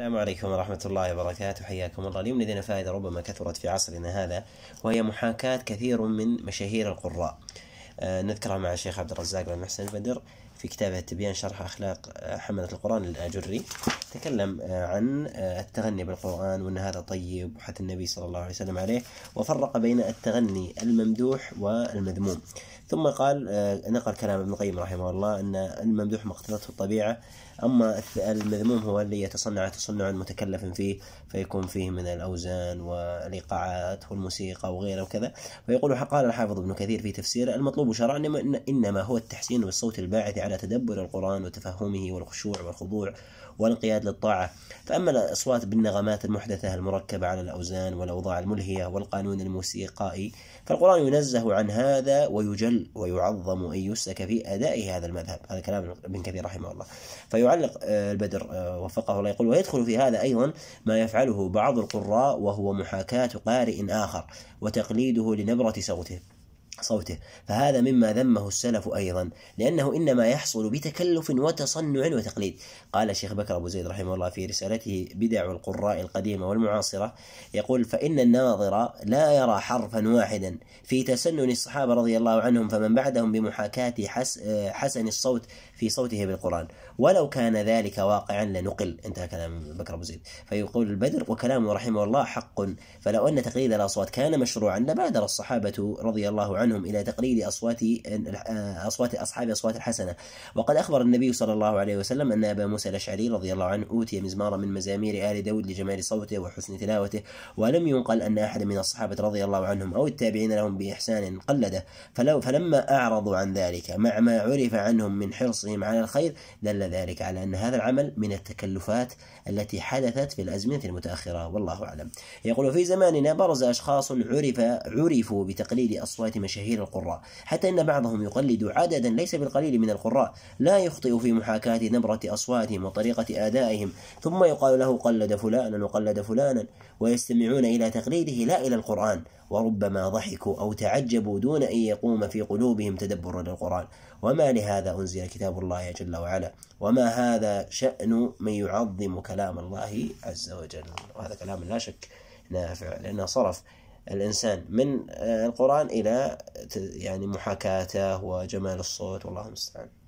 السلام عليكم ورحمة الله وبركاته حياكم الله اليوم لدينا فائدة ربما كثرت في عصرنا هذا وهي محاكاة كثير من مشاهير القراء أه نذكرها مع الشيخ عبد الرزاق بن محسن البدر في كتابه تبيان شرح أخلاق آه، حملة القرآن الأجري تكلم آه، عن آه، التغني بالقرآن وأن هذا طيب وحث النبي صلى الله عليه وسلم عليه وفرق بين التغني الممدوح والمذموم ثم قال آه، نقل كلام ابن القيم رحمه الله أن الممدوح مقتضته الطبيعة أما المذموم هو اللي يتصنع تصنعا متكلف فيه فيكون فيه من الأوزان والإيقاعات والموسيقى وغيره وكذا فيقول قال الحافظ ابن كثير في تفسيره المطلوب شرعا إنما هو التحسين بالصوت الباعث على تدبر القرآن وتفهمه والخشوع والخضوع والانقياد للطاعة فأما الأصوات بالنغمات المحدثة المركبة على الأوزان والأوضاع الملهية والقانون الموسيقائي فالقرآن ينزه عن هذا ويجل يحسن ويعظم أن يسلك في أداء هذا المذهب هذا كلام ابن كثير رحمه الله فيعلق آه، البدر آه، وفقه الله يقول ويدخل في هذا أيضا ما يفعله بعض القراء وهو محاكاة قارئ آخر وتقليده لنبرة صوته صوته فهذا مما ذمه السلف أيضا لأنه إنما يحصل بتكلف وتصنع وتقليد قال الشيخ بكر أبو زيد رحمه الله في رسالته بدع القراء القديمة والمعاصرة يقول فإن الناظر لا يرى حرفا واحدا في تسنن الصحابة رضي الله عنهم فمن بعدهم بمحاكاة حس حسن الصوت في صوته بالقرآن ولو كان ذلك واقعا لنقل انتهى كلام بكر أبو زيد فيقول البدر وكلامه رحمه الله حق فلو أن تقليد الأصوات كان مشروعا لبادر الصحابة رضي الله عنهم عنهم إلى تقليد أصوات آه، أصوات أصحاب أصوات الحسنة وقد أخبر النبي صلى الله عليه وسلم أن أبا موسى الأشعري رضي الله عنه أوتي مزمارا من مزامير آل داود لجمال صوته وحسن تلاوته ولم ينقل أن أحد من الصحابة رضي الله عنهم أو التابعين لهم بإحسان قلده فلو فلما أعرضوا عن ذلك مع ما عرف عنهم من حرصهم على الخير دل ذلك على أن هذا العمل من التكلفات التي حدثت في الأزمنة المتأخرة والله أعلم يقول في زماننا برز أشخاص عرف عرفوا بتقليد أصوات مشاهير مشاهير القراء حتى أن بعضهم يقلد عددا ليس بالقليل من القراء لا يخطئ في محاكاة نبرة أصواتهم وطريقة آدائهم ثم يقال له قلد فلانا وقلد فلانا ويستمعون إلى تقليده لا إلى القرآن وربما ضحكوا أو تعجبوا دون أن يقوم في قلوبهم تدبر للقرآن وما لهذا أنزل كتاب الله جل وعلا وما هذا شأن من يعظم كلام الله عز وجل وهذا كلام لا شك نافع لأنه صرف الإنسان من آه، القرآن إلى يعني محاكاته وجمال الصوت والله المستعان